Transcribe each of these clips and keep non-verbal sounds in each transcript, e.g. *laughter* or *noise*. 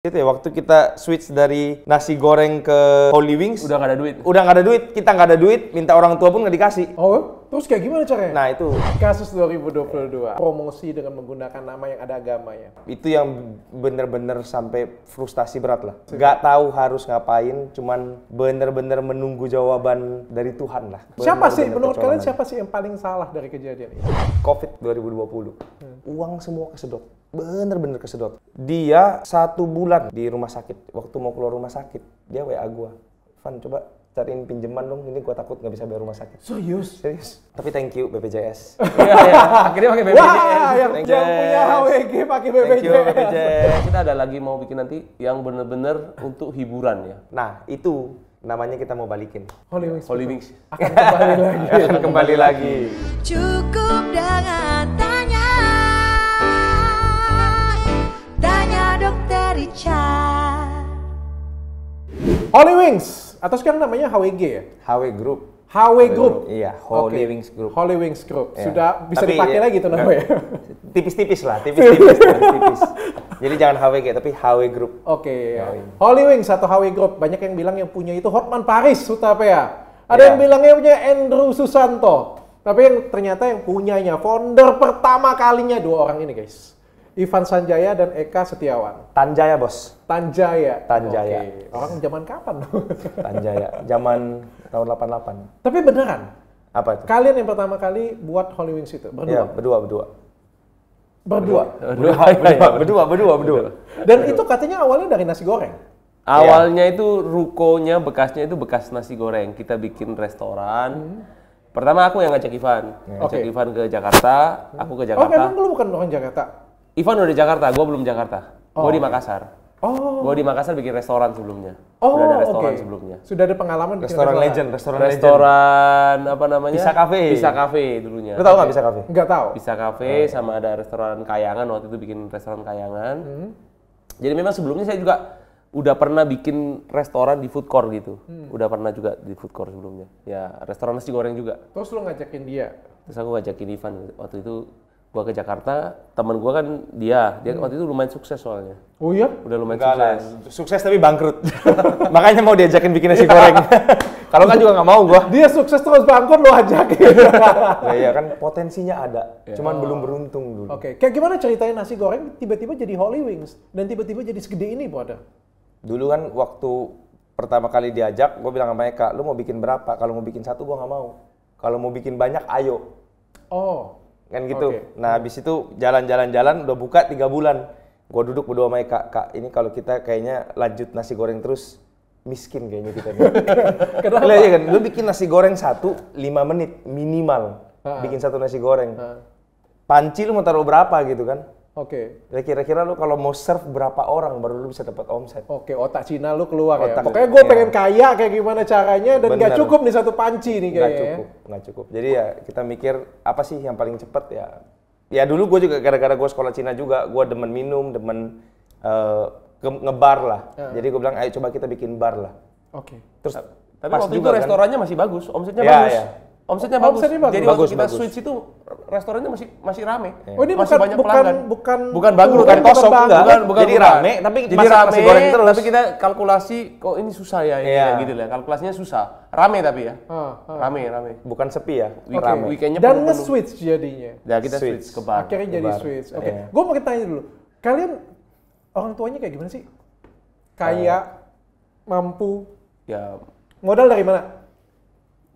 Itu ya waktu kita switch dari nasi goreng ke Holy Wings. Udah gak ada duit. Udah gak ada duit, kita gak ada duit, minta orang tua pun gak dikasih. Oh, terus kayak gimana caranya? Nah itu. Kasus 2022, promosi dengan menggunakan nama yang ada agamanya. Itu yang bener-bener sampai frustasi berat lah. Gak tahu harus ngapain, cuman bener-bener menunggu jawaban dari Tuhan lah. Bener siapa sih, menurut kalian siapa sih yang paling salah dari kejadian ini? Covid 2020. Hmm. Uang semua kesedot bener-bener kesedot. Dia satu bulan di rumah sakit. Waktu mau keluar rumah sakit, dia WA gue. Van, coba cariin pinjaman dong ini gua takut nggak bisa bayar rumah sakit serius serius tapi thank you BPJS *laughs* iya, iya. akhirnya pakai BPJS Wah, yang, yang punya HWG pakai BPJS thank you BPJS kita ada lagi mau bikin nanti yang bener-bener untuk hiburan ya nah itu namanya kita mau balikin Holy Wings Holy Wings akan kembali lagi *laughs* akan kembali lagi cukup dengan Holy Wings atau sekarang namanya HWG ya? HW Group. HW Group. Iya, Holy okay. Wings Group. Holy Wings Group. Yeah. Sudah bisa tapi, dipakai iya, lagi tuh namanya. Tipis-tipis lah, tipis-tipis, *laughs* tipis Jadi jangan HWG tapi HW Group. Oke. Okay, iya. Holy Wings atau HW Group. Banyak yang bilang yang punya itu Hotman Paris ya. Ada yeah. yang bilangnya punya Andrew Susanto. Tapi yang ternyata yang punyanya founder pertama kalinya dua orang ini, guys. Ivan Sanjaya dan Eka Setiawan. Tanjaya, Bos. Tanjaya. Tanjaya. Okay. Orang zaman kapan? *laughs* Tanjaya. Zaman tahun 88. Tapi beneran? Apa itu? Kalian yang pertama kali buat Halloween Wings itu? Berdua? Ya, berdua, berdua. Berdua. Berdua, berdua, berdua, berdua, berdua. Dan berdua. itu katanya awalnya dari nasi goreng. Awalnya ya. itu rukonya bekasnya itu bekas nasi goreng. Kita bikin restoran. Hmm. Pertama aku yang ngajak Ivan, ya. ngajak okay. Ivan ke Jakarta, aku ke oh, Jakarta. Oh, emang lu bukan orang Jakarta? Ivan udah di Jakarta, gue belum Jakarta. Oh. Gue di Makassar. Oh. Gue di Makassar bikin restoran sebelumnya. Oh, Sudah ada restoran okay. sebelumnya. Sudah ada pengalaman restoran, restoran. legend, restoran, restoran legend. apa namanya? Bisa kafe. Bisa kafe dulunya. Lu tahu nggak Bisa kafe? Nggak tahu. Bisa kafe oh. sama ada restoran Kayangan waktu itu bikin restoran Kayangan. Hmm. Jadi memang sebelumnya saya juga udah pernah bikin restoran di food court gitu. Hmm. Udah pernah juga di food court sebelumnya. Ya, restoran nasi goreng juga. Terus lu ngajakin dia? Terus aku ngajakin Ivan waktu itu gua ke Jakarta, teman gua kan dia, dia hmm. waktu itu lumayan sukses soalnya. Oh iya? Udah lumayan Enggak sukses. Lah. Sukses tapi bangkrut. *laughs* Makanya mau diajakin bikin nasi goreng. *laughs* Kalau kan juga nggak mau gua. Dia sukses terus bangkrut lo ajakin. *laughs* Iya, nah, iya kan potensinya ada, yeah. cuman oh. belum beruntung dulu. Oke, okay. kayak gimana ceritanya nasi goreng tiba-tiba jadi Holy Wings dan tiba-tiba jadi segede ini, Brother? Dulu kan waktu pertama kali diajak, gua bilang sama Eka, lu mau bikin berapa? Kalau mau bikin satu, gua nggak mau. Kalau mau bikin banyak, ayo. Oh kan gitu. Okay. Nah habis itu jalan-jalan-jalan udah buka tiga bulan. Gua duduk berdua sama Eka, Kak ini kalau kita kayaknya lanjut nasi goreng terus miskin kayaknya kita. *laughs* Kenapa? Lihat ya kan, lu bikin nasi goreng satu lima menit minimal. Ha -ha. Bikin satu nasi goreng. Ha -ha. Panci lu mau taruh berapa gitu kan? Oke. Okay. Kira-kira lu kalau mau serve berapa orang baru lu bisa dapat omset. Oke, okay, otak Cina lu keluar ya. otak ya. Pokoknya gue pengen kaya kayak gimana caranya dan Bener. gak cukup nih satu panci nih kayaknya. Gak cukup, ya. gak cukup. Jadi ya kita mikir apa sih yang paling cepet ya. Ya dulu gue juga gara-gara gue sekolah Cina juga, gue demen minum, demen uh, ngebar lah. Ah. Jadi gue bilang ayo coba kita bikin bar lah. Oke. Okay. Terus tapi pas waktu juga itu kan restorannya kan? masih bagus, omsetnya ya, bagus. Ya. Omsetnya oh, bagus. Omsetnya bagus. Jadi bagus, waktu kita bagus. switch itu restorannya masih masih rame. Iya. Oh, ini masih bukan, banyak bukan, pelanggan. Bukan bukan bagus, bukan, bukan kosong bukan, bukan, bukan jadi bukan. rame tapi jadi masak rame, masih goreng terus. Tapi kita kalkulasi kok ini susah ya ini yeah. Gitu ya gitu lah. Kalkulasinya susah. Rame tapi ya. Ha, ah, ah. ha. Rame, rame. Bukan sepi ya. Okay. rame. Weekendnya Dan nge-switch jadinya. Ya kita switch, switch ke bar. Akhirnya ke jadi bar. switch. Oke. Okay. Iya. Yeah. Gua mau tanya dulu. Kalian orang tuanya kayak gimana sih? Kaya, uh, mampu. Ya modal dari mana?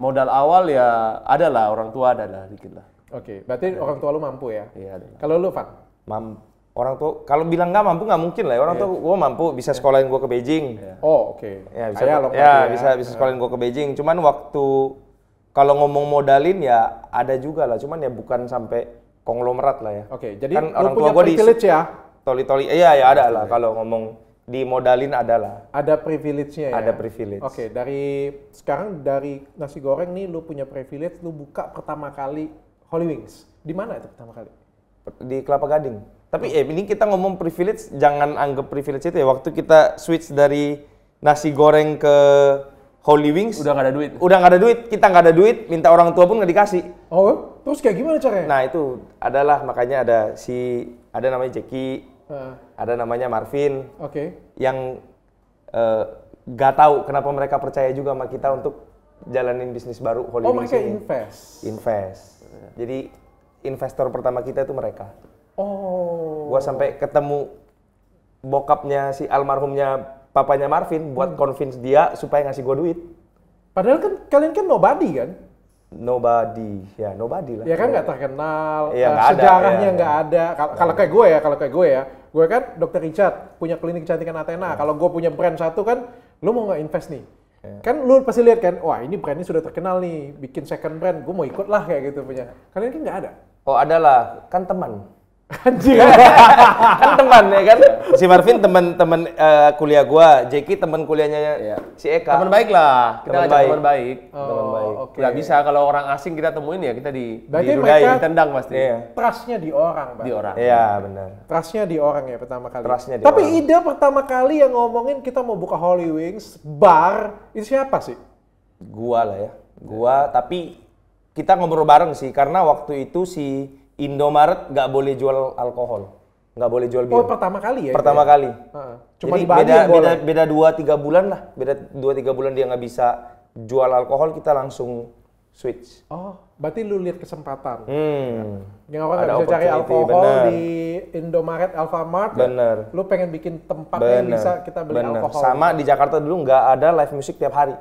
modal awal ya ada lah orang tua ada lah dikit lah. Oke, okay. berarti ada. Ya. orang tua lu mampu ya? Iya. Kalau lu Pak? Mam orang tua kalau bilang nggak mampu nggak mungkin lah ya. orang yeah. tua gue mampu bisa iya. sekolahin gue ke Beijing. Yeah. Oh oke. Okay. Ya bisa ya, ya bisa bisa iya. sekolahin gue ke Beijing. Cuman waktu kalau ngomong modalin ya ada juga lah. Cuman ya bukan sampai konglomerat lah ya. Oke. Okay, jadi kan orang tua gue di ya? Toli-toli, iya ya ada lah kalau ngomong dimodalin adalah ada privilege-nya ya. Ada privilege. Oke, okay, dari sekarang dari nasi goreng nih lu punya privilege lu buka pertama kali Holy Wings. Di mana itu pertama kali? Di Kelapa Gading. Tapi eh ini kita ngomong privilege jangan anggap privilege itu ya. Waktu kita switch dari nasi goreng ke Holy Wings udah nggak ada duit. Udah nggak ada duit, kita nggak ada duit, minta orang tua pun nggak dikasih. Oh, terus kayak gimana caranya? Nah, itu adalah makanya ada si ada namanya Jackie Uh. Ada namanya Marvin. Okay. Yang uh, gak tahu kenapa mereka percaya juga sama kita untuk jalanin bisnis baru Holy Oh, mereka invest. Invest. Jadi investor pertama kita itu mereka. Oh. Gua sampai ketemu bokapnya si almarhumnya papanya Marvin buat hmm. convince dia supaya ngasih gua duit. Padahal kan kalian kan nobody kan? nobody ya nobody lah ya kan iya. nggak terkenal ya, uh, gak sejarahnya nggak ada, ya, ya. ada. kalau kayak gue ya kalau kayak gue ya gue kan dokter Richard punya klinik kecantikan Athena ya. kalau gue punya brand satu kan lu mau nggak invest nih ya. kan lu pasti lihat kan wah ini brandnya sudah terkenal nih bikin second brand gue mau ikut lah kayak gitu punya kalian kan nggak ada oh ada lah kan teman Anjir. *laughs* kan teman ya kan. Si Marvin teman-teman uh, eh, kuliah gua, Jeki teman kuliahnya ya. si Eka. Teman baik lah. Kita teman baik. Teman baik. Oh, teman baik. Okay. bisa kalau orang asing kita temuin ya kita di Berarti dirudai, ditendang pasti. Iya. Trustnya di orang, Bang. Di orang. Iya, benar. Trustnya di orang ya pertama kali. Trustnya di Tapi orang. ide pertama kali yang ngomongin kita mau buka Holy Wings bar itu siapa sih? Gua lah ya. Gua, tapi kita ngobrol bareng sih karena waktu itu si Indomaret nggak boleh jual alkohol, nggak boleh jual bir. Oh pertama kali ya? Pertama ya? kali. Uh, cuma Jadi beda, beda beda dua tiga bulan lah, beda dua tiga bulan dia nggak bisa jual alkohol kita langsung switch. Oh berarti lu lihat kesempatan. Hmm. Yang orang nggak bisa cari alkohol bener. di Indomaret, Alfamart. Bener. Lu pengen bikin tempat bener. yang bisa kita beli bener. alkohol. Sama di Jakarta dulu nggak ada live music tiap hari.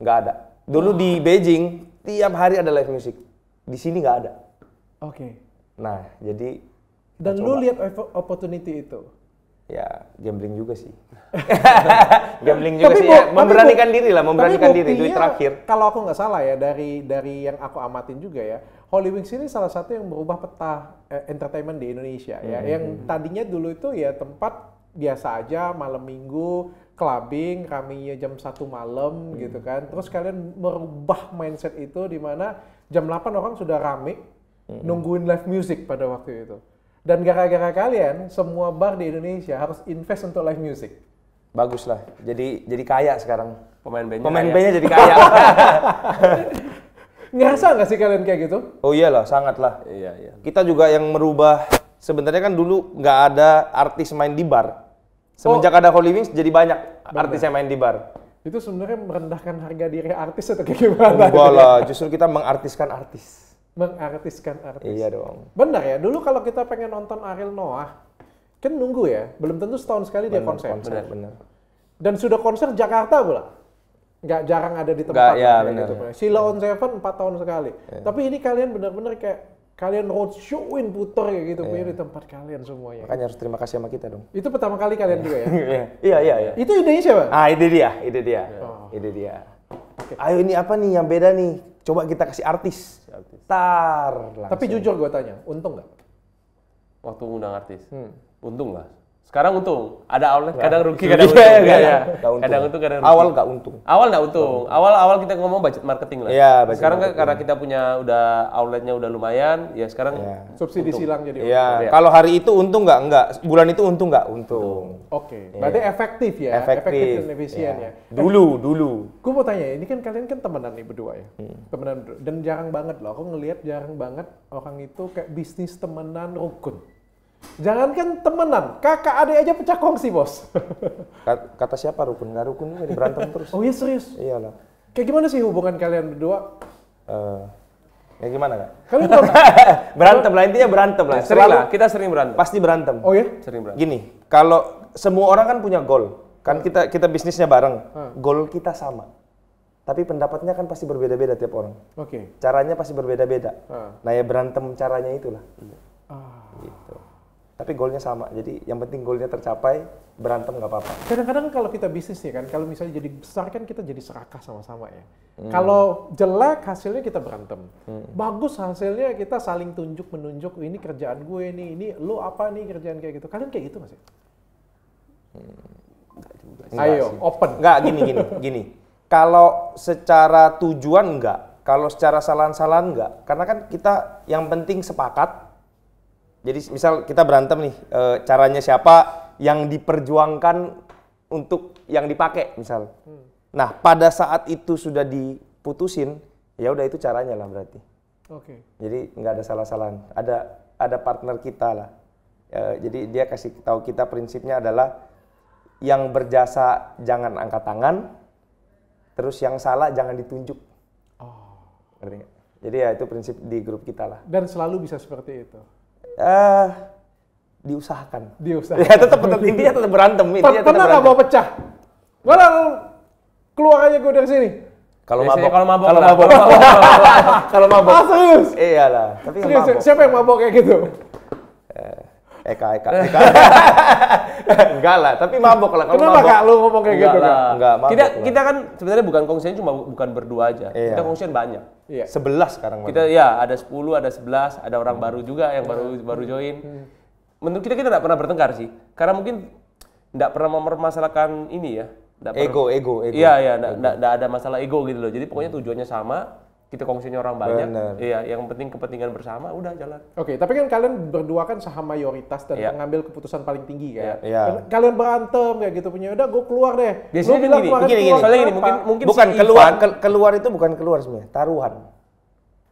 Nggak ada. Dulu oh. di Beijing tiap hari ada live music di sini nggak ada. Oke. Okay. Nah, jadi dan lu lihat opportunity itu. Ya, gambling juga sih. *laughs* gambling juga ya, tapi sih. ya. Memberanikan diri lah, memberanikan diri itu terakhir. Kalau aku nggak salah ya dari dari yang aku amatin juga ya, Holy Wings ini salah satu yang merubah peta eh, entertainment di Indonesia ya. Hmm. Yang hmm, hmm. tadinya dulu itu ya tempat biasa aja malam minggu clubbing, raminya jam satu malam hmm. gitu kan. Terus kalian merubah mindset itu di mana jam 8 orang sudah rame hmm. nungguin live music pada waktu itu. Dan gara-gara kalian, semua bar di Indonesia harus invest untuk live music. Bagus lah. Jadi jadi kaya sekarang pemain bandnya. Pemain bandnya jadi kaya. *laughs* Ngerasa nggak sih kalian kayak gitu? Oh iya lah sangat lah. Iya, iya. Kita juga yang merubah. Sebenarnya kan dulu nggak ada artis main di bar. Semenjak oh. ada Holy Wings jadi banyak artis yang main di bar itu sebenarnya merendahkan harga diri artis atau kayak gimana? Enggak lah, justru kita mengartiskan artis. Mengartiskan artis. Iya dong. Benar ya, dulu kalau kita pengen nonton Ariel Noah, kan nunggu ya, belum tentu setahun sekali bener, dia konser. bener, bener. Dan sudah konser Jakarta pula. Nggak jarang ada di tempat. Gak ya, bener. Gitu. Sila on Seven 4 tahun sekali. Ya. Tapi ini kalian benar-benar kayak kalian roadshowin puter kayak gitu yeah. Iya. di tempat kalian semuanya. Makanya harus terima kasih sama kita dong. Itu pertama kali kalian juga ya? *laughs* Iya. iya, iya, iya. Itu idenya siapa? Ah, ide dia, ide dia. Oh. Ide dia. Okay. Ayo ini apa nih yang beda nih? Coba kita kasih artis. artis. Tar. Langsung. Tapi jujur gue tanya, untung nggak? Waktu ngundang artis, hmm. untung lah. Sekarang untung, ada outlet kadang rugi, kadang untung. *laughs* Iya, iya, iya. Kadang untung, kadang rugi. Awal nggak untung. Awal nggak untung. Awal awal kita ngomong budget marketing lah. Iya, budget Sekarang kan marketing. karena kita punya udah outletnya udah lumayan, ya sekarang ya. subsidi silang jadi. Iya. Ya. Kalau hari itu untung nggak nggak, bulan itu untung nggak untung. Oke. Okay. Ya. Berarti efektif ya, efektif, dan efisien ya. ya. Dulu, dulu. Gue mau tanya, ini kan kalian kan temenan nih berdua ya. Hmm. Temenan dan jarang banget loh, aku ngelihat jarang banget orang itu kayak bisnis temenan rukun. Jangankan temenan, kakak adik aja pecah kongsi bos. *laughs* Kata siapa rukun nggak rukun jadi berantem terus. Oh iya serius? Iyalah. Kayak gimana sih hubungan kalian berdua? Uh, ya gimana kak? Kalian berantem *laughs* Berantem lah intinya berantem lah. Sering lah, kita sering berantem. Pasti berantem. Oh iya Sering berantem. Gini, kalau semua orang kan punya goal, kan kita kita bisnisnya bareng, hmm. goal kita sama. Tapi pendapatnya kan pasti berbeda-beda tiap orang. Oke. Okay. Caranya pasti berbeda-beda. Uh. Nah ya berantem caranya itulah. Uh. Gitu tapi golnya sama. Jadi yang penting golnya tercapai, berantem nggak apa-apa. Kadang-kadang kalau kita bisnis ya kan, kalau misalnya jadi besar kan kita jadi serakah sama-sama ya. Hmm. Kalau jelek hasilnya kita berantem. Hmm. Bagus hasilnya kita saling tunjuk menunjuk ini kerjaan gue nih, ini lu apa nih kerjaan kayak gitu. Kalian kayak gitu masih? Hmm. Ayo, sih. open. Nggak gini gini gini. Kalau secara tujuan nggak, kalau secara salan-salan nggak. Karena kan kita yang penting sepakat, jadi misal kita berantem nih, e, caranya siapa yang diperjuangkan untuk yang dipakai misal. Hmm. Nah pada saat itu sudah diputusin, ya udah itu caranya lah berarti. Oke. Okay. Jadi nggak ada salah-salahan. Ada ada partner kita lah. E, jadi dia kasih tahu kita prinsipnya adalah yang berjasa jangan angkat tangan, terus yang salah jangan ditunjuk. Oh. Ngerti Jadi ya itu prinsip di grup kita lah. Dan selalu bisa seperti itu uh, diusahakan. Diusahakan. Ya tetap tetap *laughs* intinya tetap berantem. Intinya Pernah nggak mau pecah? Barang keluar aja gue dari sini. Kalau mabok, kalau mabok, kalau mabok, *laughs* kalau mabok, kalau ah, mabok, serius, iyalah. Tapi serius, siapa yang mabok kayak gitu? Eka Eka *laughs* Eka. enggak lah, tapi mabok lah. Kenapa kak lu ngomong kayak gitu? Enggak, mabok kita, kita kan sebenarnya bukan kongsian cuma bukan berdua aja. Iya. Kita kongsian banyak. Iya. Sebelas sekarang. Kita ya ada sepuluh, ada sebelas, ada orang baru juga yang baru hmm. baru join. Hmm. Menurut kita kita tidak pernah bertengkar sih, karena mungkin tidak pernah mempermasalahkan ini ya. Ego, ego, ego. Iya, iya, tidak ada masalah ego gitu loh. Jadi pokoknya tujuannya sama, kita kongsinya orang banyak. Bener. Iya, yang penting kepentingan bersama udah jalan. Oke, okay, tapi kan kalian berdua kan saham mayoritas dan yeah. Iya. ngambil keputusan paling tinggi kan. Yeah. Yeah. Kan kalian berantem kayak gitu punya udah gue keluar deh. Biasanya bilang gini, gini, gini, soalnya gini mungkin mungkin bukan si keluar ke, keluar itu bukan keluar sebenarnya, taruhan.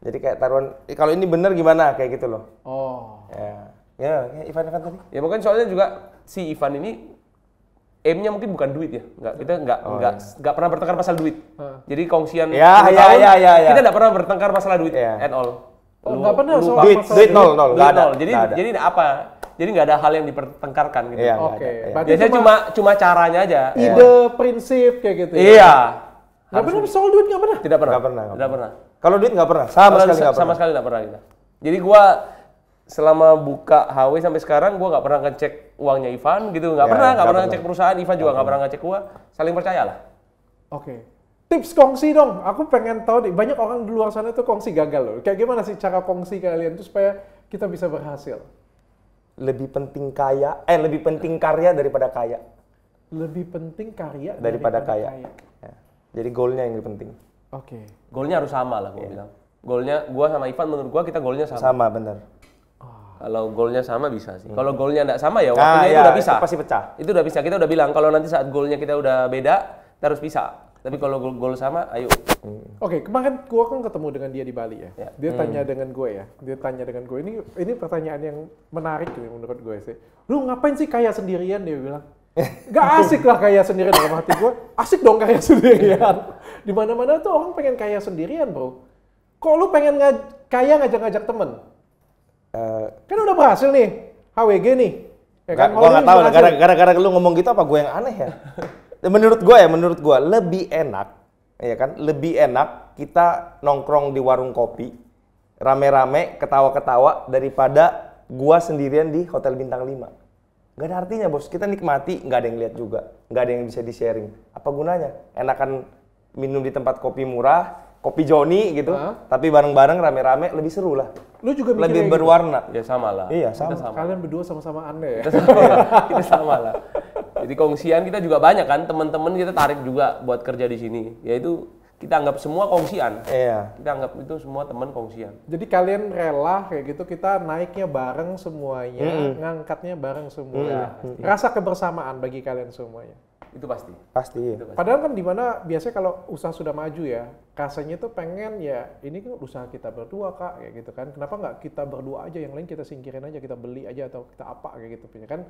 Jadi kayak taruhan eh, kalau ini bener gimana kayak gitu loh. Oh. Ya. Ya, ya Ivan kan tadi. Ya mungkin soalnya juga si Ivan ini aimnya mungkin bukan duit ya nggak kita nggak oh, nggak iya. nggak pernah bertengkar pasal duit jadi kongsian ya, ya, tahun ya, ya, ya. kita nggak pernah bertengkar masalah duit ya. at all Oh, nggak pernah soal duit, duit nol nol duit Nol. Jadi ada. jadi apa? Jadi nggak ada hal yang dipertengkarkan gitu. ya, Oke. Okay. Iya. Biasanya cuma cuma caranya aja. Ide, ya. prinsip kayak gitu. Ya? Iya. Ya? Nggak pernah soal duit nggak pernah. Tidak pernah. Nggak pernah. Tidak pernah. Kalau duit nggak pernah. Sama sekali nggak pernah. Sama sekali nggak pernah. Jadi gua selama buka HW sampai sekarang gue nggak pernah ngecek uangnya Ivan gitu nggak ya, pernah nggak pernah ngecek perusahaan Ivan juga nggak pernah ngecek gue saling percaya lah oke okay. tips kongsi dong aku pengen tahu nih banyak orang di luar sana tuh kongsi gagal loh kayak gimana sih cara kongsi kalian tuh supaya kita bisa berhasil lebih penting kaya eh lebih penting karya daripada kaya lebih penting karya daripada, daripada kaya, kaya. Ya. jadi goalnya yang lebih penting oke okay. goalnya harus sama lah gue yeah. bilang goalnya gue sama Ivan menurut gue kita goalnya sama sama bener kalau golnya sama bisa sih. Hmm. Kalau golnya tidak sama ya ah, waktunya ah, itu ya, udah bisa. pasti pecah. Itu udah bisa. Kita udah bilang kalau nanti saat golnya kita udah beda, kita harus bisa. Tapi kalau gol, gol sama, ayo. Hmm. Oke, okay, kemarin gua kan ketemu dengan dia di Bali ya. ya. Dia hmm. tanya dengan gue ya. Dia tanya dengan gue. Ini ini pertanyaan yang menarik tuh menurut gue sih. Lu ngapain sih kaya sendirian dia bilang. *laughs* Gak asik lah kaya sendirian dalam hati gue. Asik dong kaya sendirian. *laughs* Di mana-mana tuh orang pengen kaya sendirian, Bro. Kok lu pengen ngaj kaya ngajak-ngajak temen? Uh, kan udah berhasil nih HWG nih. Ya kan? Gue nggak tahu gara-gara lu ngomong gitu apa gue yang aneh ya. *laughs* menurut gue ya, menurut gue lebih enak, ya kan, lebih enak kita nongkrong di warung kopi rame-rame ketawa-ketawa daripada gua sendirian di hotel bintang 5. Gak ada artinya bos, kita nikmati, nggak ada yang lihat juga, nggak ada yang bisa di sharing. Apa gunanya? Enakan minum di tempat kopi murah, kopi Joni gitu, Hah? tapi bareng-bareng rame-rame lebih seru lah. Lu juga lebih gitu? berwarna. Gitu? Ya sama lah. Iya sama. sama. Kalian berdua sama-sama aneh ya. Kita sama, lah. Jadi kongsian kita juga banyak kan teman-teman kita tarik juga buat kerja di sini. Yaitu kita anggap semua kongsian. Iya. Kita anggap itu semua teman kongsian. Jadi kalian rela kayak gitu kita naiknya bareng semuanya, mm -hmm. ngangkatnya bareng semuanya. Mm -hmm. Rasa kebersamaan bagi kalian semuanya. Itu pasti. Pasti. Itu pasti. Padahal kan dimana biasanya kalau usaha sudah maju ya, kasanya tuh pengen ya ini kan usaha kita berdua kak kayak gitu kan. Kenapa nggak kita berdua aja yang lain kita singkirin aja kita beli aja atau kita apa kayak gitu punya kan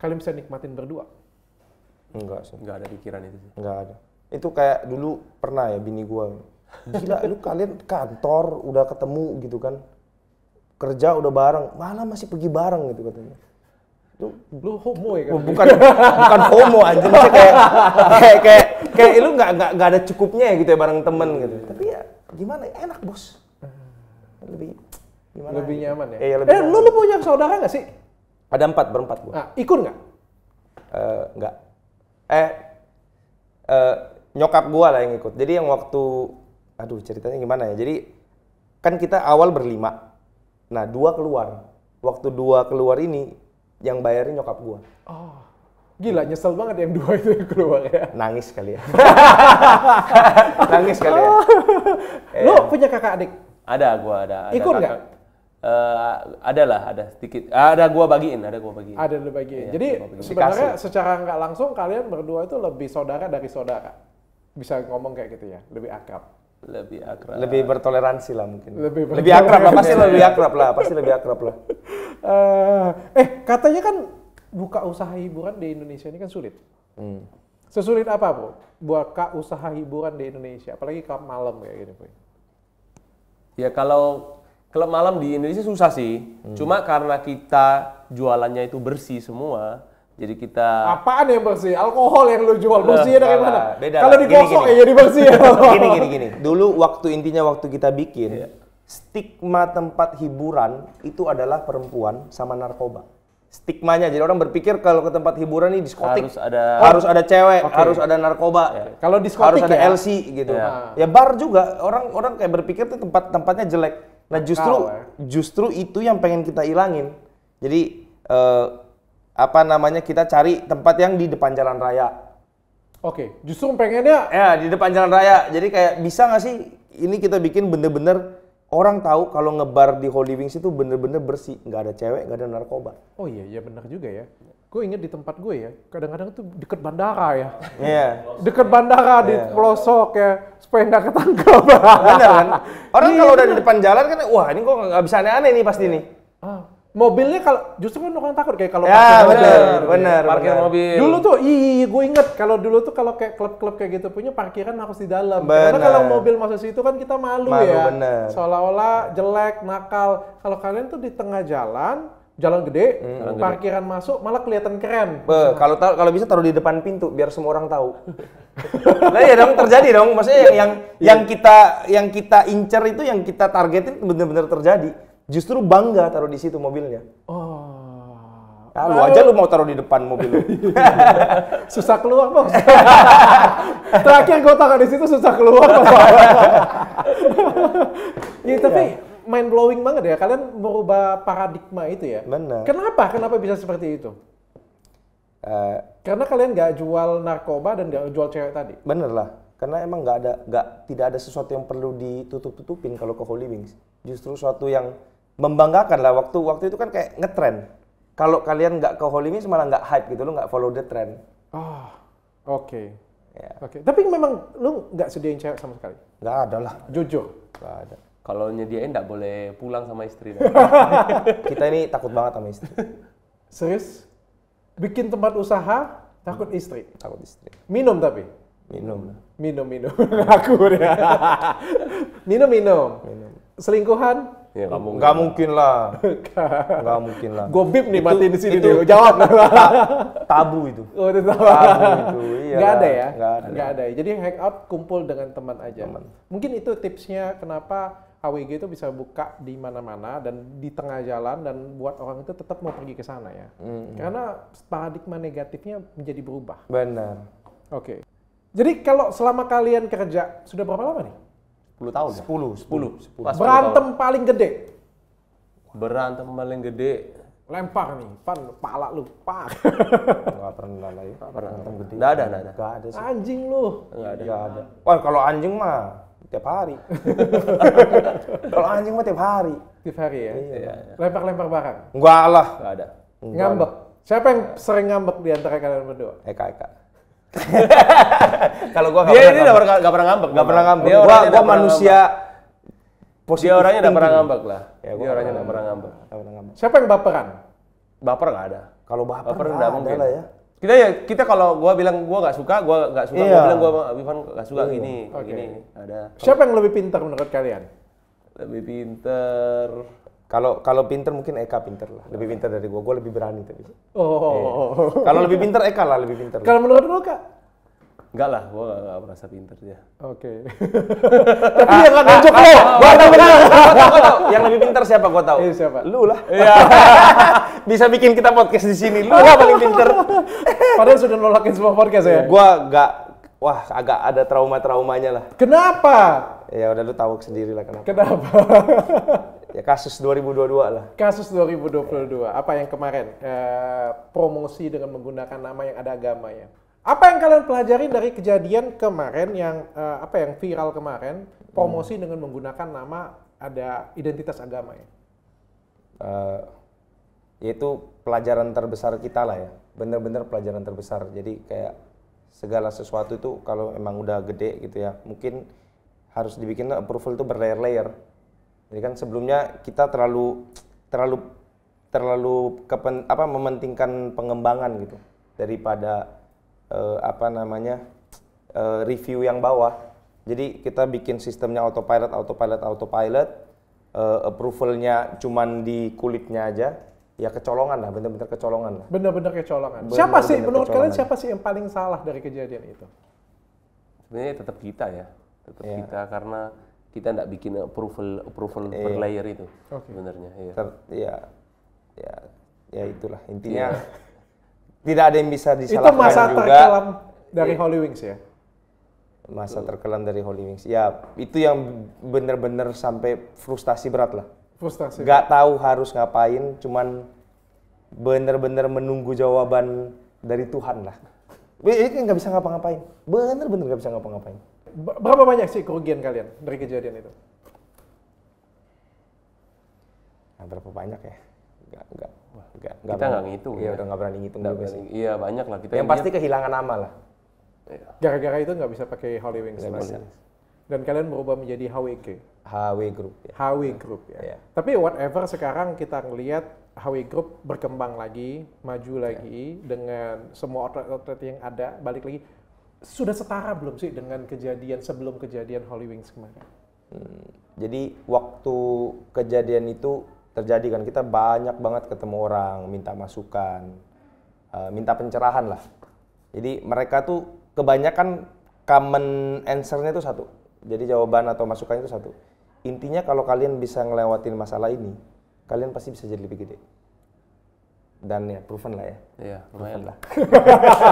kalian bisa nikmatin berdua. Enggak sih. Enggak ada pikiran itu sih. Enggak ada. Itu kayak dulu pernah ya bini gua. Gila lu kalian kantor udah ketemu gitu kan. Kerja udah bareng, malah masih pergi bareng gitu katanya Hmm. lu homo ya oh, kan? bukan bukan homo aja kayak kayak kayak kayak lu nggak nggak ada cukupnya ya gitu ya bareng temen gitu tapi ya gimana enak bos lebih gimana lebih gitu? nyaman ya, ya lebih eh lu lu punya saudara nggak sih ada empat berempat gua nah, ikut nggak uh, nggak eh uh, nyokap gua lah yang ikut jadi yang waktu aduh ceritanya gimana ya jadi kan kita awal berlima nah dua keluar waktu dua keluar ini yang bayarin nyokap gue. Oh. Gila, nyesel banget yang dua itu keluar ya. Nangis kali ya. *laughs* Nangis kali ya. Lo *laughs* eh. punya kakak adik? Ada, gua ada. ada Ikut nggak? Uh, ada lah, ada sedikit. Ada gua bagiin, ada gua bagiin. Ada lu bagiin. Ya, Jadi bagiin. sebenarnya Dikasih. secara nggak langsung kalian berdua itu lebih saudara dari saudara. Bisa ngomong kayak gitu ya, lebih akrab lebih akrab lebih bertoleransi lah mungkin lebih, lebih akrab lah pasti lebih akrab lah pasti lebih akrab lah *laughs* Eh, eh katanya kan buka usaha hiburan di Indonesia ini kan sulit. Hmm. Sesulit apa bu? kak usaha hiburan di Indonesia, apalagi kalau malam kayak gini bu. Ya kalau klub malam di Indonesia susah sih. Hmm. Cuma karena kita jualannya itu bersih semua, jadi kita apaan yang bersih? Alkohol yang lu jual eh, bersihnya dari mana? Kalau digosok ya jadi bersih. *laughs* gini gini gini. *laughs* Dulu waktu intinya waktu kita bikin, iya stigma tempat hiburan itu adalah perempuan sama narkoba. Stigmanya jadi orang berpikir kalau ke tempat hiburan ini diskotik harus ada oh, harus ada cewek, okay. harus ada narkoba. Okay. Iya. Kalau diskotik harus ada ya? LC gitu. Yeah. Ya bar juga orang orang kayak berpikir tuh tempat-tempatnya jelek. Nah, justru ya. justru itu yang pengen kita ilangin. Jadi eh, apa namanya kita cari tempat yang di depan jalan raya. Oke, okay. justru pengennya ya di depan jalan raya. Jadi kayak bisa nggak sih ini kita bikin bener-bener orang tahu kalau ngebar di Holy Wings itu bener-bener bersih, nggak ada cewek, nggak ada narkoba. Oh iya, iya benar juga ya. Gue inget di tempat gue ya, kadang-kadang tuh deket bandara ya. Iya. Yeah. Deket bandara yeah. di iya. pelosok ya, supaya nggak ketangkep. Benar kan? *laughs* Orang yeah. kalau iya. udah di depan jalan kan, wah ini kok nggak bisa aneh-aneh nih pasti yeah. nih. Ah, mobilnya kalau justru kan orang takut kayak kalau ya, parkir bener, mobil, bener, parkir bener. mobil. Dulu tuh, ih, iya, gue inget kalau dulu tuh kalau kayak klub-klub kayak gitu punya parkiran harus di dalam. Karena kalau mobil masuk situ kan kita malu, malu ya, seolah-olah jelek, nakal. Kalau kalian tuh di tengah jalan, jalan gede, hmm, parkiran gede. masuk malah kelihatan keren. kalau tahu kalau bisa taruh di depan pintu biar semua orang tahu. nah *laughs* ya dong terjadi dong, maksudnya yang yang, yang kita yang kita incer itu yang kita targetin benar-benar terjadi justru bangga taruh di situ mobilnya. Oh. Nah, lu aja lu mau taruh di depan mobil lu. *laughs* susah keluar, Bos. *laughs* Terakhir gua taruh di situ susah keluar, Bos. *laughs* ya, tapi iya. mind blowing banget ya. Kalian merubah paradigma itu ya. Benar. Kenapa? Kenapa bisa seperti itu? Uh, karena kalian nggak jual narkoba dan nggak jual cewek tadi. Bener lah, karena emang nggak ada, nggak tidak ada sesuatu yang perlu ditutup tutupin kalau ke Holy Wings. Justru sesuatu yang membanggakan lah waktu waktu itu kan kayak ngetren. Kalau kalian nggak ke Holimis malah nggak hype gitu, lo nggak follow the trend. Oh, oke. Okay. Ya. Oke, okay. tapi memang lu nggak sediain cewek sama sekali? Nggak ada lah. jujur Nggak ada. Kalau nyediain nggak boleh pulang sama istri. *laughs* Kita ini takut banget sama istri. Serius? Bikin tempat usaha takut istri? Takut istri. Minum tapi? Minum lah. Minum minum. *laughs* Aku ya. minum minum. Minum. Selingkuhan? Ya, gak mungkin, gak mungkin lah. *laughs* gak mungkin lah. Gue bip nih mati di sini itu, ya. Jawab. *laughs* tabu itu. Oh, itu tabu. tabu itu. Iya. Gak kan? ya? ada ya? Gak ada. Gak ada. Jadi hangout kumpul dengan teman aja. Teman. Mungkin itu tipsnya kenapa AWG itu bisa buka di mana-mana dan di tengah jalan dan buat orang itu tetap mau pergi ke sana ya. Mm -hmm. Karena paradigma negatifnya menjadi berubah. Benar. Oke. Okay. Jadi kalau selama kalian kerja sudah berapa lama nih? 10 tahun 10, ya? 10. 10. 10. Berantem tahun. paling gede. Berantem paling gede. Lempar nih, pan pala lu, pak. Enggak *laughs* pernah lah ya. pernah berantem gede. Enggak ada, enggak ada. Enggak ada sih. Anjing lu. Enggak ada. Enggak ada. Wah, kalau anjing mah tiap hari. *laughs* kalau anjing mah tiap hari. Tiap hari ya? Iya. iya. Lempar-lempar barang? Enggak lah. Enggak ada. ngambek. Siapa yang sering ngambek di antara kalian berdua? Eka Eka. *laughs* Kalau gua gak dia ini pernah, gak pernah ngambek. Gak pernah ngambek. Dia gua gua manusia posisi orangnya gak pernah ngambek lah. Ya, dia orangnya gak pernah ngambek. Siapa yang baperan? Baper gak ada. Kalau baper, baper gak mungkin. Lah ya. Kita ya kita kalau gua bilang gua nggak suka, gua nggak suka, iya. gua bilang gua Ivan nggak suka iya. gini, okay. gini ada. Siapa yang lebih pintar menurut kalian? Lebih pintar kalau kalau pinter mungkin Eka pinter lah, lebih pinter dari gua. Gua lebih berani tapi. Oh. Eh. Kalau lebih pinter Eka lah, lebih pinter. Kalau menurut lu kak? Enggak lah, gua gak, gak merasa pinter dia. Oke. *laughs* Tapi yang kan nunjuk ah, lo. Ah, ah, gua tahu benar. *laughs* Yang lebih pinter siapa gua tahu. Eh, siapa? Lu lah. Iya. *laughs* Bisa bikin kita podcast di sini. Lu lah paling pinter. Padahal sudah nolakin semua podcast ya. Gua gak wah agak ada trauma-traumanya lah. Kenapa? Ya udah lu tahu sendiri lah kenapa. Kenapa? *laughs* ya kasus 2022 lah. Kasus 2022. Ya. Apa yang kemarin? Eh, promosi dengan menggunakan nama yang ada agama ya? Apa yang kalian pelajari dari kejadian kemarin yang eh, apa yang viral kemarin? Promosi hmm. dengan menggunakan nama ada identitas agamanya. Uh, eh, yaitu pelajaran terbesar kita lah ya. Bener-bener pelajaran terbesar. Jadi kayak segala sesuatu itu kalau emang udah gede gitu ya, mungkin harus dibikin approval itu berlayer-layer. Jadi kan sebelumnya kita terlalu terlalu terlalu kepen, apa mementingkan pengembangan gitu daripada uh, apa namanya uh, review yang bawah. Jadi kita bikin sistemnya autopilot, autopilot, autopilot. Uh, approvalnya cuman di kulitnya aja. Ya kecolongan lah, bener-bener kecolongan lah. Bener-bener kecolongan. Bener -bener siapa sih, menurut kalian siapa sih yang paling salah dari kejadian itu? Sebenarnya tetap kita ya tetap yeah. kita karena kita tidak bikin approval approval yeah. per iya. layer itu okay. sebenarnya ya. Ter, ya ya ya itulah intinya yeah. *laughs* tidak ada yang bisa disalahkan itu masa juga. terkelam dari yeah. Holy Wings ya masa terkelam dari Holy Wings ya itu yang benar-benar sampai frustasi berat lah frustasi nggak tahu harus ngapain cuman benar-benar menunggu jawaban dari Tuhan lah ini nggak bisa ngapa-ngapain bener-bener nggak bisa ngapa-ngapain Berapa banyak sih kerugian kalian dari kejadian itu? Nah, berapa banyak ya? Enggak, enggak. Enggak, enggak kita nggak ngitung. Iya, ya. udah nggak berani ngitung Iya, banyak lah kita. Yang, yang pasti ingin. kehilangan nama lah. Iya. Gara-gara itu nggak bisa pakai Holy Wings. Gak Dan kalian berubah menjadi HWK. HW Group. Ya. HW Group ya. ya. Tapi whatever sekarang kita ngelihat HW Group berkembang lagi, maju lagi ya. dengan semua outlet-outlet yang ada, balik lagi sudah setara belum sih dengan kejadian sebelum kejadian Holy Wings kemarin? Hmm, jadi waktu kejadian itu terjadi kan kita banyak banget ketemu orang, minta masukan, uh, minta pencerahan lah. Jadi mereka tuh kebanyakan common answer-nya itu satu. Jadi jawaban atau masukannya itu satu. Intinya kalau kalian bisa ngelewatin masalah ini, kalian pasti bisa jadi lebih gede dan ya proven lah ya. Iya, proven lah.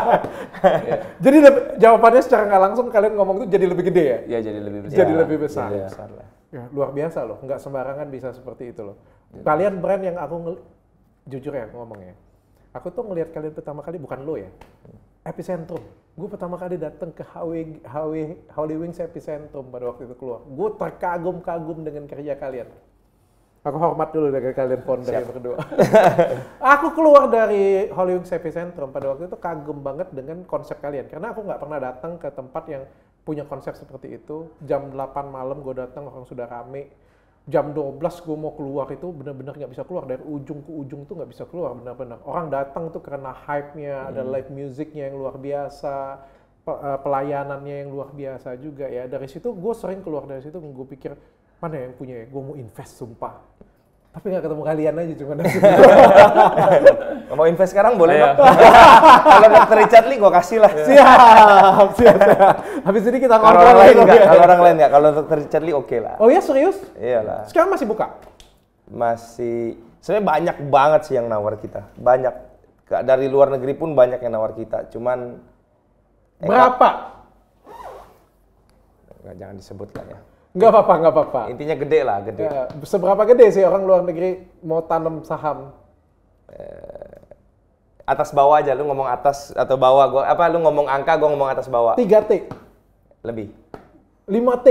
*laughs* Jadi lebih, jawabannya secara nggak langsung kalian ngomong itu jadi lebih gede ya? Iya, jadi lebih besar. Jadi lebih besar. Jadi besar lah. Ya, luar biasa loh, nggak sembarangan bisa seperti itu loh. Ya. Kalian brand yang aku jujur ya ngomongnya. Aku tuh ngelihat kalian pertama kali bukan lo ya. Epicentrum. Gue pertama kali datang ke HW, HW Holy Wings Epicentrum pada waktu itu keluar. Gue terkagum-kagum dengan kerja kalian. Aku hormat dulu dari kalian founder yang berdua. *laughs* aku keluar dari Hollywood Safety Center pada waktu itu kagum banget dengan konsep kalian. Karena aku nggak pernah datang ke tempat yang punya konsep seperti itu. Jam 8 malam gue datang orang sudah rame. Jam 12 gue mau keluar itu benar-benar nggak bisa keluar. Dari ujung ke ujung tuh nggak bisa keluar benar-benar. Orang datang tuh karena hype-nya, hmm. ada live music-nya yang luar biasa eh, pelayanannya yang luar biasa juga ya dari situ gue sering keluar dari situ gue pikir mana yang punya ya? Gue mau invest sumpah. Tapi nggak ketemu kalian aja cuma *laughs* mau invest sekarang boleh *laughs* Kalau Dr. Richard Lee gue kasih lah. Siap, siap, siap. Habis ini kita ngobrol orang lain nggak? Kalau orang lain nggak? Kalau Dr. Richard Lee oke lah. Oh iya serius? Iyalah. Sekarang masih buka? Masih. Sebenarnya banyak banget sih yang nawar kita. Banyak. Dari luar negeri pun banyak yang nawar kita. Cuman eh, Berapa? Enggak, jangan disebutkan ya. Nggak apa-apa, nggak apa-apa. Intinya gede lah, gede. Ya, seberapa gede sih orang luar negeri mau tanam saham? Eh, atas bawah aja, lu ngomong atas atau bawah. Gua, apa, lu ngomong angka, gua ngomong atas bawah. 3T? Lebih. 5T?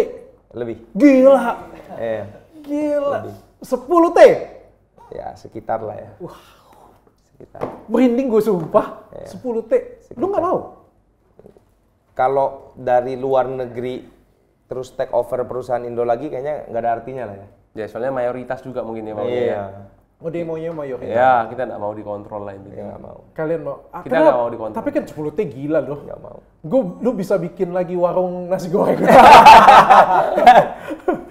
Lebih. Gila! Eh. Gila! Lebih. 10T? Ya, sekitar lah ya. Wow. Sekitar. Merinding gue sumpah, Ya. Eh, 10T. Sekitar. Lu nggak mau? Kalau dari luar negeri terus take over perusahaan Indo lagi kayaknya nggak ada artinya lah ya. Ya soalnya mayoritas juga mungkin ya mau. Ya. Iya. Ya. Oh dia maunya mayoritas. Ya kita nggak mau dikontrol lah intinya. Iya, nggak mau. Kalian mau? Ah, kita nggak mau dikontrol. Tapi kan sepuluh t gila loh. Nggak mau. Gue lu bisa bikin lagi warung nasi goreng. *laughs*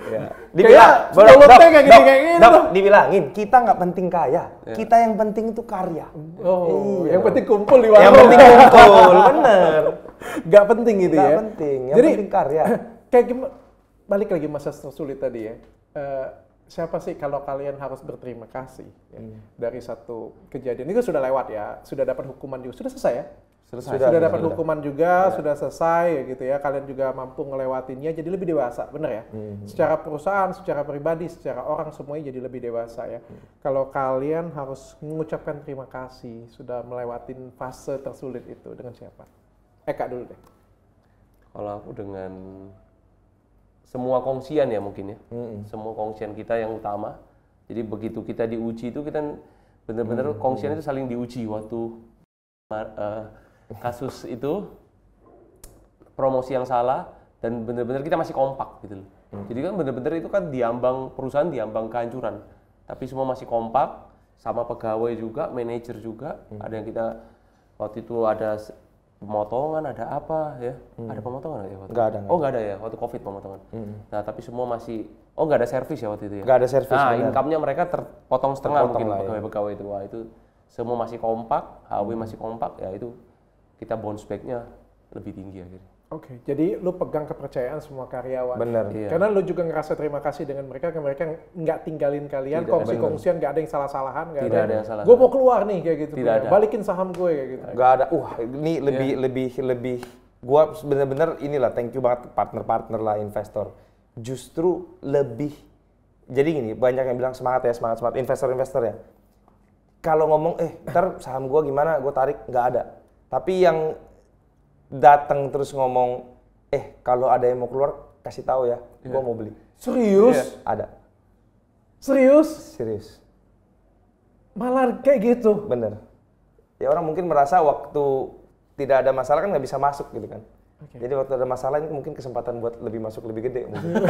Iya. ya. Dibilang, kayak t kayak gini kayak gini. Dok, dibilangin kita nggak penting kaya, ya. kita yang penting itu karya. Oh, iya. yang penting kumpul di warung. Yang penting kumpul, bener. *laughs* Gak penting gitu gak ya. Penting. Yang Jadi, penting karya *laughs* kayak gimana? Balik lagi masa tersulit tadi ya. Uh, siapa sih kalau kalian harus berterima kasih ya, hmm. dari satu kejadian itu sudah lewat ya, sudah dapat hukuman juga, sudah selesai ya? Selesai. Sudah, sudah dapat hukuman juga, ya. sudah selesai ya gitu ya. Kalian juga mampu melewatinya jadi lebih dewasa, bener ya? Hmm, hmm. Secara perusahaan, secara pribadi, secara orang semuanya jadi lebih dewasa ya. Hmm. Kalau kalian harus mengucapkan terima kasih sudah melewatin fase tersulit itu dengan siapa? Eka dulu deh. Kalau aku dengan semua kongsian ya mungkin ya. Mm-hmm. Semua kongsian kita yang utama. Jadi begitu kita diuji itu kita benar-benar mm-hmm. kongsian itu saling diuji waktu uh, kasus itu promosi yang salah dan benar-benar kita masih kompak gitu loh. Mm-hmm. Jadi kan benar-benar itu kan diambang perusahaan diambang kehancuran. Tapi semua masih kompak sama pegawai juga, manajer juga. Mm-hmm. Ada yang kita waktu itu ada pemotongan ada apa ya hmm. ada pemotongan ya waktu nggak ada oh nggak ada ya waktu covid pemotongan hmm. nah tapi semua masih oh nggak ada servis ya waktu itu ya nggak ada servis nah income-nya mereka terpotong setengah terpotong mungkin pegawai-pegawai ya. itu wah itu semua masih kompak HW hmm. masih kompak ya itu kita bounce back-nya lebih tinggi akhirnya Oke, okay, jadi lu pegang kepercayaan semua karyawan. Benar. Iya. Karena lu juga ngerasa terima kasih dengan mereka, karena mereka nggak tinggalin kalian, kongsi-kongsian nggak ada yang salah-salahan, Tidak ada. yang salah. Gue mau keluar nih kayak gitu. Tidak ada. Balikin saham gue kayak gitu. Nggak ada. Uh, ini lebih iya. yeah. lebih lebih. Gue bener-bener inilah thank you banget partner-partner lah investor. Justru lebih. Jadi gini, banyak yang bilang semangat ya, semangat semangat investor-investor ya. Kalau ngomong, eh, ntar saham gue gimana? Gue tarik, nggak ada. Tapi yang datang terus ngomong eh kalau ada yang mau keluar kasih tahu ya, yeah. gue iya. mau beli. Serius? Yeah. Ada. Serius? Serius. Malah kayak gitu. Bener. Ya orang mungkin merasa waktu tidak ada masalah kan nggak bisa masuk gitu kan. Okay. Jadi waktu ada masalah ini mungkin kesempatan buat lebih masuk lebih gede mungkin. *laughs* *laughs*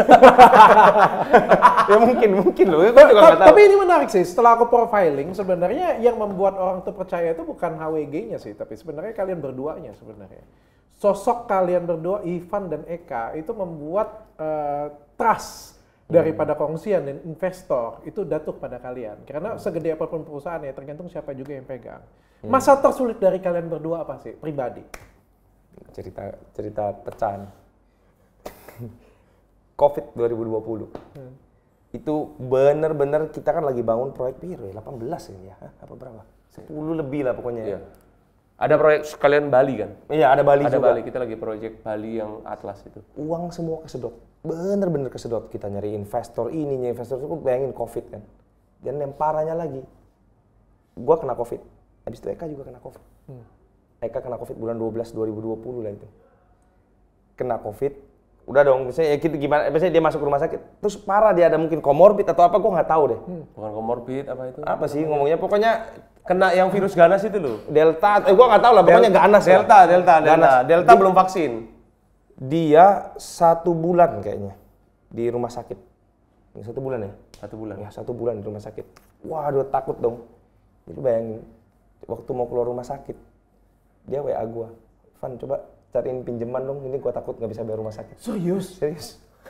ya mungkin mungkin loh. Tapi, tapi ini menarik sih. Setelah aku profiling sebenarnya yang membuat orang tuh percaya itu bukan HWG-nya sih, tapi sebenarnya kalian berduanya sebenarnya sosok kalian berdua Ivan dan Eka itu membuat uh, trust daripada hmm. kongsian dan investor itu datuk pada kalian karena hmm. segede apapun perusahaan ya tergantung siapa juga yang pegang hmm. masa tersulit dari kalian berdua apa sih pribadi cerita cerita pecahan *laughs* covid 2020 hmm. itu bener-bener kita kan lagi bangun proyek biru 18 ya, ini ya apa berapa 10 lebih lah pokoknya ya iya. Ada proyek sekalian Bali kan? Iya, ada Bali ada juga. Bali, kita lagi proyek Bali yang Atlas itu. Uang semua kesedot. Bener-bener kesedot. Kita nyari investor ini, nyari investor itu bayangin Covid kan. Dan yang parahnya lagi, gua kena Covid. Habis itu Eka juga kena Covid. Hmm. Eka kena Covid bulan 12 2020 lah itu. Kena Covid, udah dong misalnya ya kita gitu, gimana misalnya dia masuk rumah sakit terus parah dia ada mungkin komorbid atau apa gue nggak tahu deh hmm, bukan komorbid apa itu apa sih ngomongnya pokoknya kena yang virus ganas itu loh delta eh gue nggak tahu lah pokoknya nggak ganas delta, delta delta ganas. delta delta belum vaksin dia satu bulan kayaknya di rumah sakit satu bulan ya satu bulan ya satu bulan di rumah sakit wah waduh takut dong jadi bayangin waktu mau keluar rumah sakit dia wa gue Van coba cariin pinjaman dong ini gue takut nggak bisa bayar rumah sakit serius serius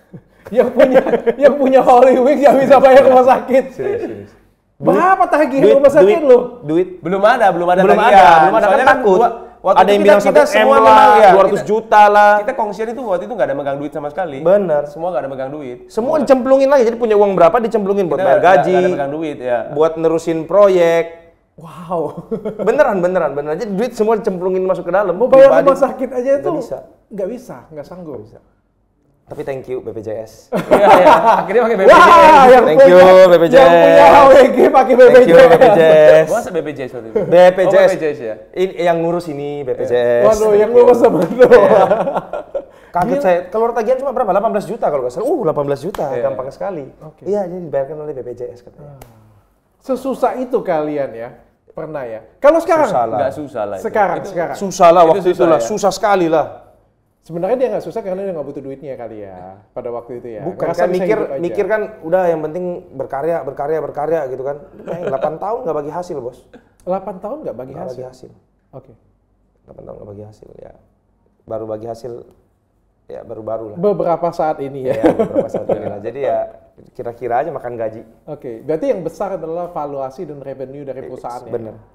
*laughs* yang punya yang punya Holy Week yang bisa bayar rumah sakit serius serius Berapa tagihan rumah sakit lo Duit belum ada, belum ada belum tagihan. Ada, belum ada Soalnya kan, kan takut. Gua, waktu ada yang kita, bilang kita semua lah, ya 200 kita, juta lah. Kita kongsian itu waktu itu nggak ada megang duit sama sekali. Benar. Semua nggak ada megang duit. Semua dicemplungin lagi. Jadi punya uang berapa dicemplungin buat bayar gaji. Gak, ada megang duit ya. Buat nerusin proyek Wow. *laughs* beneran, beneran, beneran. Jadi duit semua dicemplungin masuk ke dalam. Mau bayar rumah sakit aja itu nggak bisa, Gak bisa, gak sanggup. Gak bisa. Tapi thank you BPJS. *laughs* Iya, iya. akhirnya pakai BPJS. Wah, thank you BPJS. Yang punya HWG pakai BPJS. Thank you BPJS. Masa BPJS waktu itu? BPJS. Oh, BPJS ya. yang ngurus ini iya. BPJS. Waduh, yang ngurus sama itu. Iya. *laughs* Kaget saya. Keluar tagihan cuma berapa? 18 juta kalau nggak salah. Uh, 18 juta, yeah. gampang sekali. Iya, okay. jadi dibayarkan oleh BPJS katanya. Ah. Sesusah itu kalian ya Pernah ya. Kalau sekarang susah lah. Gak susah lah. Sekarang, itu, sekarang. Susah lah waktu itu susah itulah, ya? susah sekali lah. Sebenarnya dia nggak susah karena dia nggak butuh duitnya kali ya pada waktu itu ya. Bukan kan mikir mikir kan udah yang penting berkarya berkarya berkarya gitu kan. Delapan *laughs* tahun nggak bagi hasil bos. 8 tahun nggak bagi Bagi hasil. Oke. Okay. 8 tahun nggak bagi hasil ya. Baru bagi hasil Ya baru-baru lah. Beberapa saat ini ya. ya beberapa saat ini lah. Jadi ya kira-kira aja makan gaji. Oke, okay. berarti yang besar adalah valuasi dan revenue dari perusahaan ya. Benar. Oke,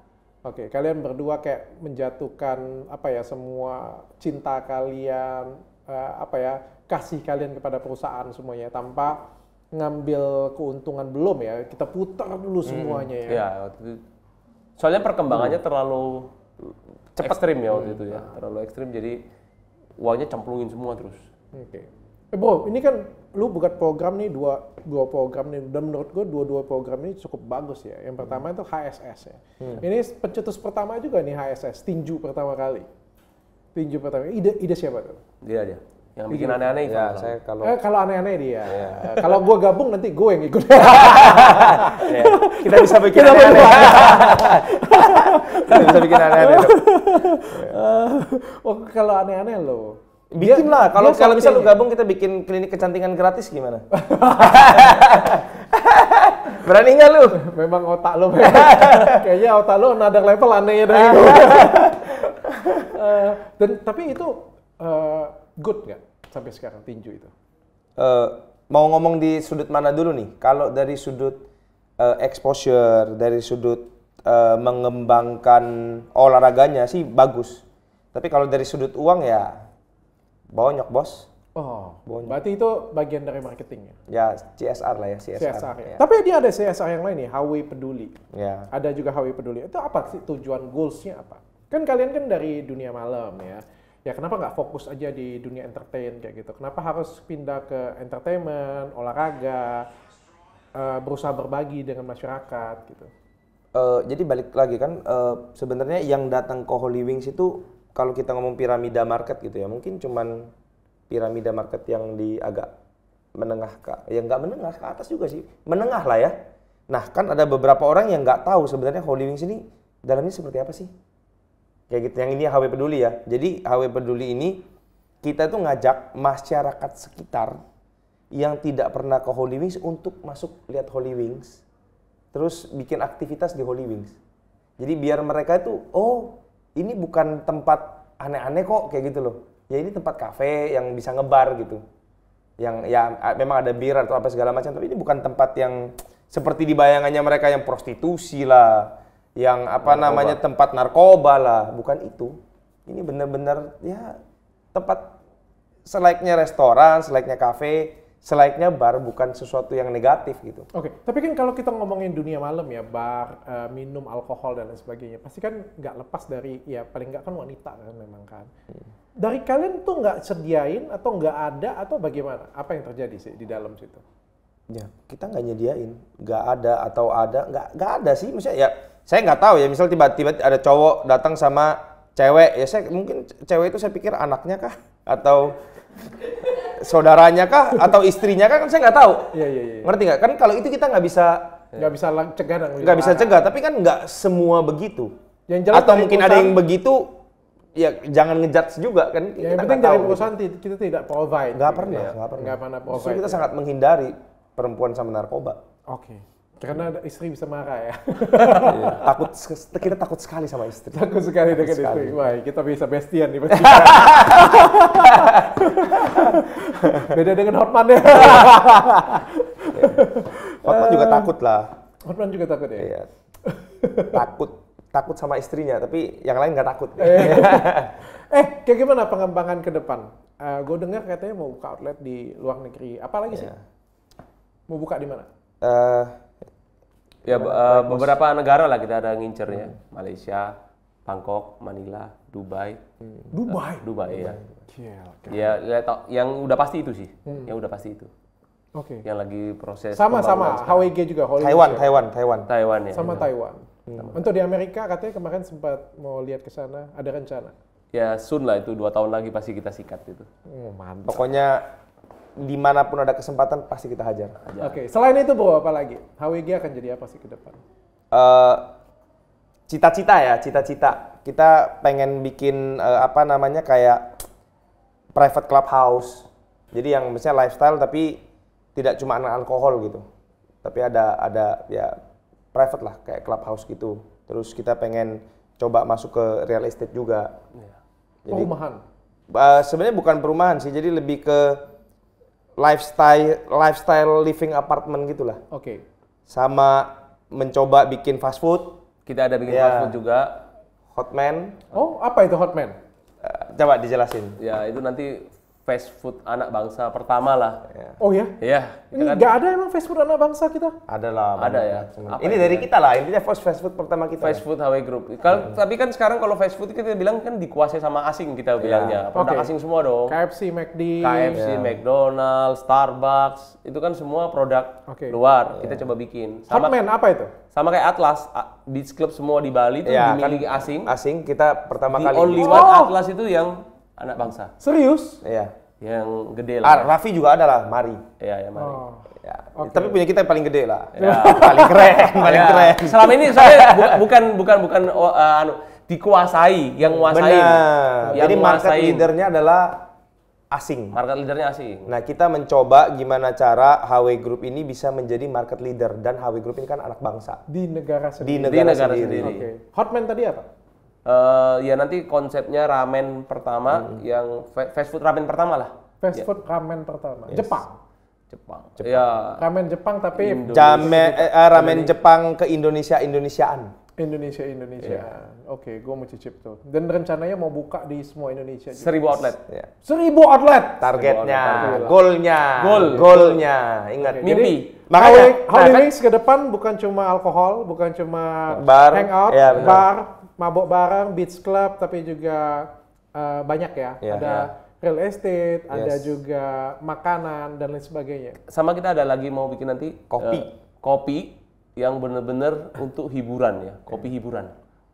okay. kalian berdua kayak menjatuhkan apa ya semua cinta kalian, uh, apa ya kasih kalian kepada perusahaan semuanya tanpa ngambil keuntungan belum ya kita putar dulu hmm, semuanya hmm, ya. ya soalnya perkembangannya hmm. terlalu cepat ekstrim ya waktu hmm. itu ya ah. terlalu ekstrim jadi uangnya cemplungin semua terus. Oke. Okay. Eh, bro, ini kan lu buat program nih dua dua program nih dan menurut gua dua-dua program ini cukup bagus ya. Yang pertama hmm. itu HSS ya. Hmm. Ini pencetus pertama juga nih HSS, tinju pertama kali. Tinju pertama. Ide ide siapa tuh? Dia dia yang iya. bikin aneh-aneh ya, kalau. saya kalau eh, kalau aneh-aneh dia ya. *laughs* kalau gue gabung nanti gue yang ikut *laughs* ya, *laughs* kita bisa bikin aneh-aneh kita bisa bikin aneh-aneh oh kalau aneh-aneh lo bikin lah kalau kalau misal lu gabung kita bikin klinik kecantikan gratis gimana berani nggak lu memang otak lo kayaknya otak lo nada level anehnya dari itu uh, eh, dan tapi itu uh, good nggak sampai sekarang tinju itu? Uh, mau ngomong di sudut mana dulu nih? Kalau dari sudut uh, exposure, dari sudut uh, mengembangkan olahraganya sih bagus. Tapi kalau dari sudut uang ya bonyok bos. Oh, bonyok. berarti itu bagian dari marketingnya? Ya, ya CSR lah ya, CSR. CSR ya. Ya. Tapi dia ada CSR yang lain nih, HW Peduli. Ya. Ada juga HW Peduli. Itu apa sih tujuan goalsnya apa? Kan kalian kan dari dunia malam ya ya kenapa nggak fokus aja di dunia entertain kayak gitu? Kenapa harus pindah ke entertainment, olahraga, uh, berusaha berbagi dengan masyarakat gitu? Uh, jadi balik lagi kan uh, sebenarnya yang datang ke Holy Wings itu kalau kita ngomong piramida market gitu ya mungkin cuman piramida market yang di agak menengah ke ya nggak menengah ke atas juga sih menengah lah ya nah kan ada beberapa orang yang nggak tahu sebenarnya Holy Wings ini dalamnya seperti apa sih Kayak gitu. Yang ini HW Peduli ya. Jadi HW Peduli ini kita tuh ngajak masyarakat sekitar yang tidak pernah ke Holy Wings untuk masuk lihat Holy Wings. Terus bikin aktivitas di Holy Wings. Jadi biar mereka itu oh, ini bukan tempat aneh-aneh kok kayak gitu loh. Ya ini tempat kafe yang bisa ngebar gitu. Yang ya memang ada bir atau apa segala macam, tapi ini bukan tempat yang seperti dibayangannya mereka yang prostitusi lah, yang apa narkoba. namanya tempat narkoba lah, bukan itu. Ini benar-benar ya tempat selainnya restoran, selainnya kafe, selainnya bar bukan sesuatu yang negatif gitu. Oke, okay. tapi kan kalau kita ngomongin dunia malam ya, bar, uh, minum alkohol dan lain sebagainya, pasti kan nggak lepas dari ya paling nggak kan wanita kan memang kan. Hmm. Dari kalian tuh nggak sediain atau nggak ada atau bagaimana? Apa yang terjadi sih di dalam situ? Ya, kita nggak nyediain, nggak ada atau ada, nggak nggak ada sih, maksudnya ya saya nggak tahu ya misal tiba-tiba ada cowok datang sama cewek ya saya mungkin cewek itu saya pikir anaknya kah atau saudaranya kah atau istrinya kah kan saya nggak tahu ya, ya, ya. ngerti nggak kan kalau itu kita nggak bisa nggak bisa cegah nggak bisa cegah tapi kan nggak semua begitu yang jelas atau mungkin perusahaan... ada yang begitu ya jangan ngejudge juga kan ya, yang penting dari perusahaan gitu. kita tidak provide nggak gitu pernah ya. nggak ya. pernah nggak pernah provide Justru kita ya. sangat menghindari perempuan sama narkoba oke okay. Karena istri bisa marah ya. Iya, takut kita takut sekali sama istri. Takut sekali dengan istri. Wah, kita bisa bestian nih pasti. *laughs* Beda dengan Hotman ya. Iya. *laughs* Hotman juga eh, takut lah. Hotman juga takut ya. Iya. takut takut sama istrinya, tapi yang lain nggak takut. eh, *laughs* eh kayak gimana pengembangan ke depan? Uh, eh, gue dengar katanya mau buka outlet di luar negeri. Apalagi yeah. sih? Iya. Mau buka di mana? Uh, Ya eh, beberapa negara lah kita ada ngincernya. Hmm. Malaysia, Bangkok, Manila, Dubai. Hmm. Dubai. Eh, Dubai, iya. ya. Iya, ya, yang udah pasti itu sih. Hmm. Yang udah pasti itu. Oke. Okay. Yang lagi proses sama sama HWG juga Hollywood Taiwan, juga. Taiwan, Taiwan. Taiwan ya. Sama ya. Taiwan. Hmm. Untuk di Amerika katanya kemarin sempat mau lihat ke sana, ada rencana. Ya, sun lah itu dua tahun lagi pasti kita sikat itu. Oh, mantap. Pokoknya dimanapun ada kesempatan pasti kita hajar. hajar. Oke, okay. selain itu bro apa lagi? HWG akan jadi apa sih ke depan? Uh, cita-cita ya, cita-cita. Kita pengen bikin uh, apa namanya kayak private clubhouse. Jadi yang misalnya lifestyle tapi tidak cuma anak alkohol gitu. Tapi ada ada ya private lah kayak clubhouse gitu. Terus kita pengen coba masuk ke real estate juga. Ya. Jadi, perumahan. Uh, sebenarnya bukan perumahan sih, jadi lebih ke lifestyle lifestyle living apartment gitulah. Oke. Okay. Sama mencoba bikin fast food. Kita ada bikin ya. fast food juga. Hotman. Oh, apa itu Hotman? Uh, coba dijelasin. Ya, itu nanti fast food anak bangsa pertama lah. Iya. Oh ya? Iya. Ini kan? ada emang fast food anak bangsa kita? Ada lah. Ada ya. Ini dari kan? kita lah, intinya fast fast food pertama kita. Fast ya. food Hawaii Group. Kalau hmm. tapi kan sekarang kalau fast food kita bilang kan dikuasai sama asing kita iya. bilangnya. Produk okay. asing semua dong. KFC, McD, KFC, yeah. McDonald's, Starbucks, itu kan semua produk okay. luar. Iya. Kita coba bikin. Sama, Hotman apa itu? Sama kayak Atlas, Beach Club semua di Bali itu ya, dimiliki kan asing. Asing kita pertama The kali. Only one oh. Atlas itu yang anak bangsa. Serius? Iya yang gede lah. Ah, Raffi juga ada lah, Mari. Iya, ya Mari. Oh. Ya. Okay. Tapi punya kita yang paling gede lah. Ya. *laughs* paling keren, *laughs* paling ya. keren. Selama ini saya. *laughs* bu bukan bukan bukan uh, anu dikuasai, yang nguasain. Benar. Yang Jadi market nguasain. leadernya adalah asing. Market leadernya asing. Nah, kita mencoba gimana cara HW Group ini bisa menjadi market leader dan HW Group ini kan anak bangsa. Di negara sendiri. Di negara, Di negara sendiri. sendiri. Okay. Hotman tadi apa? Uh, ya nanti konsepnya ramen pertama hmm. yang fast food ramen pertama lah. Fast ya. food ramen pertama. Yes. Jepang. Jepang. Jepang. Ya. Ramen Jepang tapi Jame, eh, eh ramen Jepang ke Indonesia Indonesiaan. Indonesia Indonesia. Yeah. Oke, okay, gue mau cicip tuh. Dan rencananya mau buka di semua Indonesia. Seribu outlet. Yeah. Seribu outlet. Targetnya, goalnya, goal, goalnya. Ingat. Okay, Mimpi. Makanya, Howling nah, kan, ke depan bukan cuma alkohol, bukan cuma bar, hangout, yeah, ya, bar, mabok bareng, beach club, tapi juga uh, banyak ya. Yeah, ada yeah. real estate, yes. ada juga makanan dan lain sebagainya. Sama kita ada lagi mau bikin nanti eh, kopi, uh, kopi yang benar-benar untuk hiburan ya, kopi yeah. hiburan.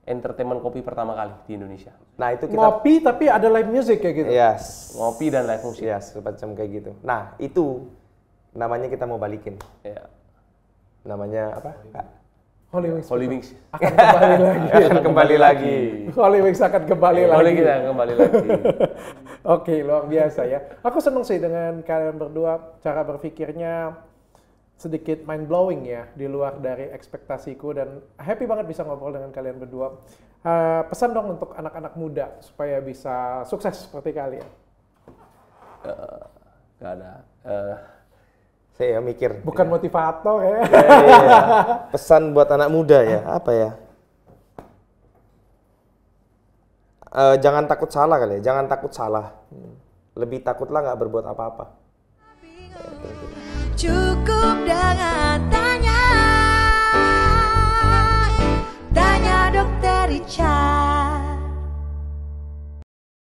Entertainment kopi pertama kali di Indonesia. Nah itu kita ngopi tapi ada live music kayak gitu. Yes. Ngopi dan live music. Yes, semacam kayak gitu. Nah itu namanya kita mau balikin. Yeah. Namanya apa? Holy Wings, Holy Wings. akan kembali *laughs* lagi. akan kembali lagi. Holy Wings akan kembali lagi. Holy Wings kembali lagi. *laughs* Oke, luar biasa ya. Aku senang sih dengan kalian berdua cara berpikirnya sedikit mind blowing ya di luar dari ekspektasiku dan happy banget bisa ngobrol dengan kalian berdua. Uh, pesan dong untuk anak-anak muda supaya bisa sukses seperti kalian. Uh, eh, gak ada. Uh, saya ya mikir. Bukan ya. motivator ya. ya, ya, ya. *laughs* Pesan buat anak muda ya, apa ya? e, jangan takut salah kali ya, jangan takut salah. Lebih takutlah nggak berbuat apa-apa. Cukup dengan tanya, tanya dokter Richard.